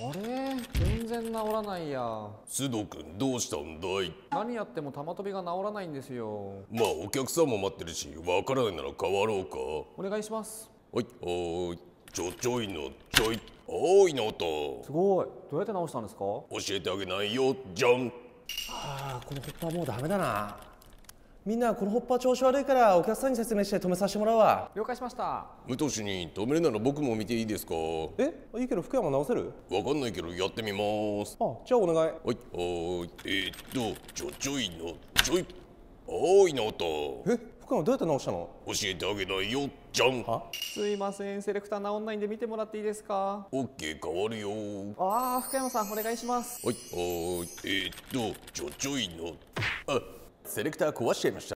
あれ全然治らないや須藤君どうしたんだい何やっても玉飛びが治らないんですよまあお客さんも待ってるしわからないなら変わろうかお願いしますはいはいちょちょいのちょいおいの音すごいどうやって直したんですか教えてあげないよじゃんあーこのホッパーもうダメだなみんなこのホッパー調子悪いからお客さんに説明して止めさせてもらうわ了解しました武藤主任止めるなら僕も見ていいですかえいいけど福山直せるわかんないけどやってみますあじゃあお願いはいはいえー、っとちょちょいのちょいおい直人え福山どうやって直したの教えてあげないよじゃんすいませんセレクター直んないんで見てもらっていいですかオッケー変わるよああ福山さんお願いしますはいはいえー、っとちょちょいのあセレクター小しへ